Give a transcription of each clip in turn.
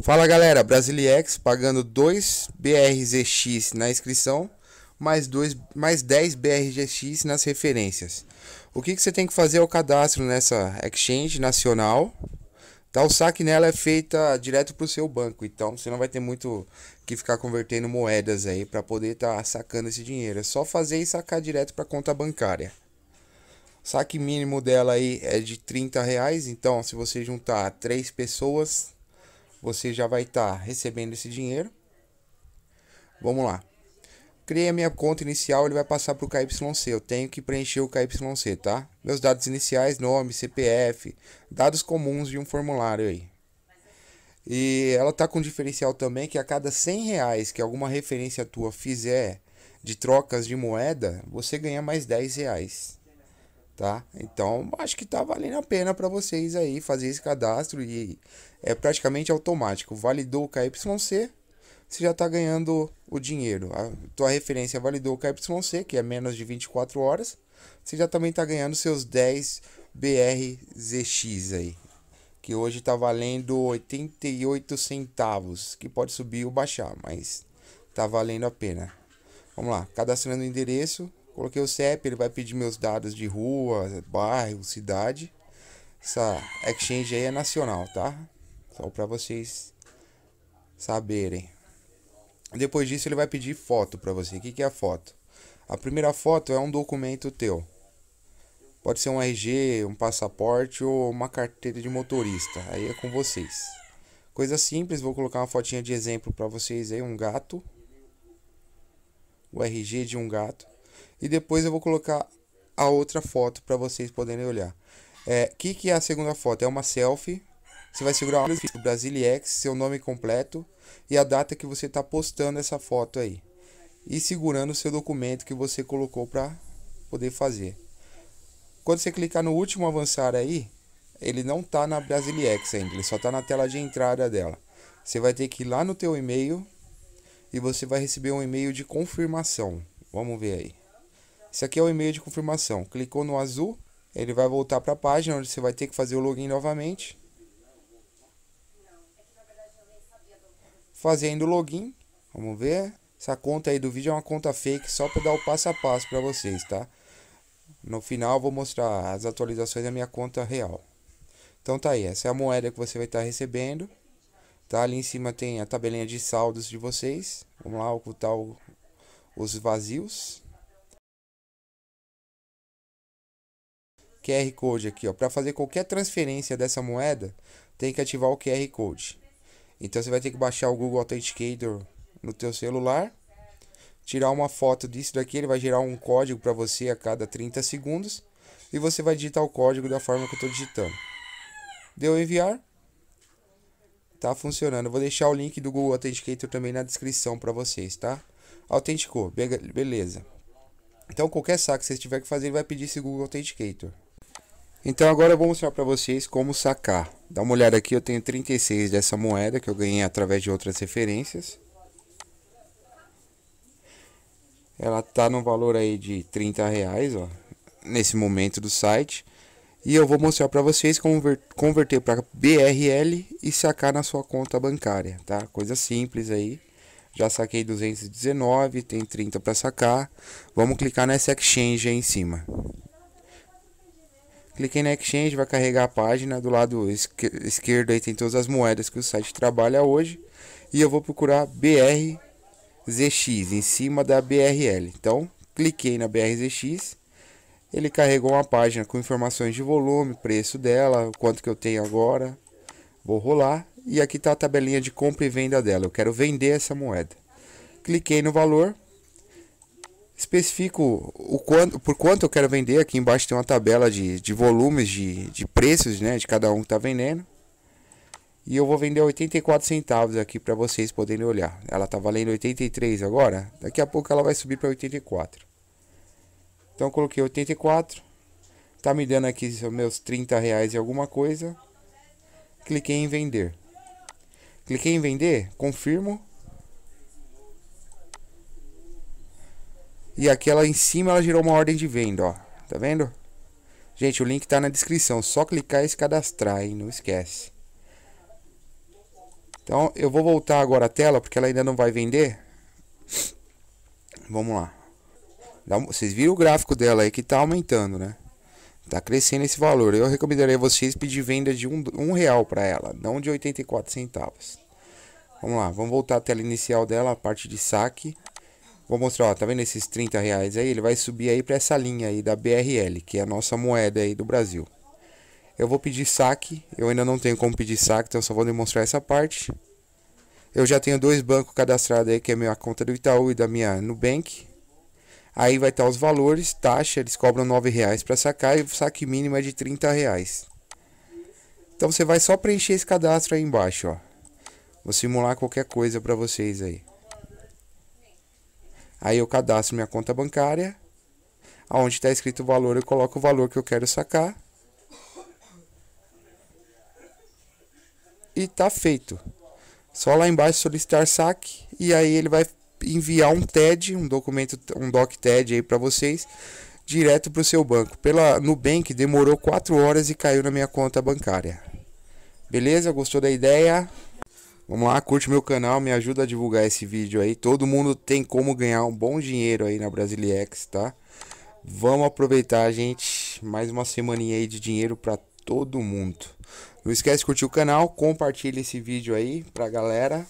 Fala galera, Brasiliex pagando 2 BRZX na inscrição, mais, dois, mais 10 BRZX nas referências. O que, que você tem que fazer é o cadastro nessa exchange nacional. Tá, o saque nela é feita direto para o seu banco, então você não vai ter muito que ficar convertendo moedas aí para poder estar tá sacando esse dinheiro. É só fazer e sacar direto para conta bancária. O saque mínimo dela aí é de 30 reais, então se você juntar três pessoas você já vai estar tá recebendo esse dinheiro. Vamos lá. Criei a minha conta inicial, ele vai passar para o KYC. Eu tenho que preencher o KYC, tá? Meus dados iniciais, nome, CPF, dados comuns de um formulário aí. E ela tá com um diferencial também que a cada 100 reais que alguma referência tua fizer de trocas de moeda, você ganha mais 10 reais tá? Então, acho que tá valendo a pena para vocês aí fazer esse cadastro e é praticamente automático. Validou o KYC, você já tá ganhando o dinheiro. A tua referência validou o KYC, que é menos de 24 horas, você já também tá ganhando seus 10 BRZX aí, que hoje tá valendo 88 centavos, que pode subir ou baixar, mas tá valendo a pena. Vamos lá, cadastrando o endereço, Coloquei o CEP, ele vai pedir meus dados de rua, bairro, cidade. Essa exchange aí é nacional, tá? Só para vocês saberem. Depois disso ele vai pedir foto para você. O que, que é a foto? A primeira foto é um documento teu. Pode ser um RG, um passaporte ou uma carteira de motorista. Aí é com vocês. Coisa simples, vou colocar uma fotinha de exemplo para vocês aí, um gato. O RG de um gato. E depois eu vou colocar a outra foto para vocês poderem olhar. É, que que é a segunda foto? É uma selfie. Você vai segurar o Brasilex, seu nome completo e a data que você está postando essa foto aí. E segurando o seu documento que você colocou para poder fazer. Quando você clicar no último avançar aí, ele não está na Brasilex ainda, ele só está na tela de entrada dela. Você vai ter que ir lá no teu e-mail e você vai receber um e-mail de confirmação. Vamos ver aí. Isso aqui é o e-mail de confirmação. Clicou no azul, ele vai voltar para a página onde você vai ter que fazer o login novamente. Fazendo o login, vamos ver. Essa conta aí do vídeo é uma conta fake só para dar o passo a passo para vocês, tá? No final vou mostrar as atualizações da minha conta real. Então tá aí, essa é a moeda que você vai estar tá recebendo. Tá? Ali em cima tem a tabelinha de saldos de vocês. Vamos lá ocultar o, os vazios. QR Code aqui, ó. Para fazer qualquer transferência dessa moeda, tem que ativar o QR Code. Então você vai ter que baixar o Google Authenticator no teu celular, tirar uma foto disso daqui, ele vai gerar um código para você a cada 30 segundos e você vai digitar o código da forma que eu estou digitando. Deu enviar? Tá funcionando. vou deixar o link do Google Authenticator também na descrição para vocês, tá? Autenticou, beleza. Então qualquer saque que você tiver que fazer, ele vai pedir esse Google Authenticator. Então agora eu vou mostrar para vocês como sacar. Dá uma olhada aqui, eu tenho 36 dessa moeda que eu ganhei através de outras referências. Ela tá no valor aí de 30 reais, ó, nesse momento do site. E eu vou mostrar para vocês como converter para BRL e sacar na sua conta bancária, tá? Coisa simples aí. Já saquei 219, tem 30 para sacar. Vamos clicar nessa exchange aí em cima. Cliquei na Exchange, vai carregar a página. Do lado esquerdo aí tem todas as moedas que o site trabalha hoje. E eu vou procurar BRZX em cima da BRL. Então, cliquei na BRZX. Ele carregou uma página com informações de volume, preço dela, quanto que eu tenho agora. Vou rolar e aqui está a tabelinha de compra e venda dela. Eu quero vender essa moeda. Cliquei no valor, especifico o quanto, por quanto eu quero vender. Aqui embaixo tem uma tabela de, de volumes, de, de preços, né? De cada um que está vendendo. E eu vou vender 84 centavos aqui para vocês poderem olhar. Ela tá valendo 83 agora. Daqui a pouco ela vai subir para 84. Então coloquei 84. Tá me dando aqui meus 30 reais e alguma coisa. Cliquei em vender. Cliquei em vender, confirmo. E aqui ela em cima ela gerou uma ordem de venda, ó. Tá vendo? Gente, o link tá na descrição. Só clicar e se cadastrar, hein? Não esquece. Então, eu vou voltar agora a tela, porque ela ainda não vai vender. Vamos lá. Vocês viram o gráfico dela aí que tá aumentando, né? Tá crescendo esse valor. Eu recomendaria vocês pedir venda de um, um real para ela, não de 84 centavos. Vamos lá, vamos voltar à tela inicial dela, a parte de saque. Vou mostrar, ó, tá vendo esses 30 reais aí? Ele vai subir aí para essa linha aí da BRL, que é a nossa moeda aí do Brasil. Eu vou pedir saque, eu ainda não tenho como pedir saque, então só vou demonstrar essa parte. Eu já tenho dois bancos cadastrados aí, que é a minha conta do Itaú e da minha Nubank. Aí vai estar tá os valores, taxa, eles cobram 9 reais para sacar e o saque mínimo é de 30 reais. Então você vai só preencher esse cadastro aí embaixo, ó. Vou simular qualquer coisa para vocês aí. Aí eu cadastro minha conta bancária, aonde está escrito o valor, eu coloco o valor que eu quero sacar. E tá feito. Só lá embaixo solicitar saque e aí ele vai enviar um TED, um documento, um doc TED aí para vocês, direto para o seu banco. Pela Nubank demorou 4 horas e caiu na minha conta bancária. Beleza? Gostou da ideia? Vamos lá, curte meu canal, me ajuda a divulgar esse vídeo aí. Todo mundo tem como ganhar um bom dinheiro aí na Brasiliex, tá? Vamos aproveitar, gente. Mais uma semaninha aí de dinheiro para todo mundo. Não esquece de curtir o canal, compartilha esse vídeo aí pra galera.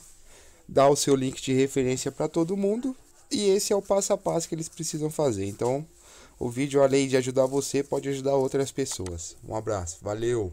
Dá o seu link de referência para todo mundo. E esse é o passo a passo que eles precisam fazer. Então, o vídeo, além de ajudar você, pode ajudar outras pessoas. Um abraço, valeu!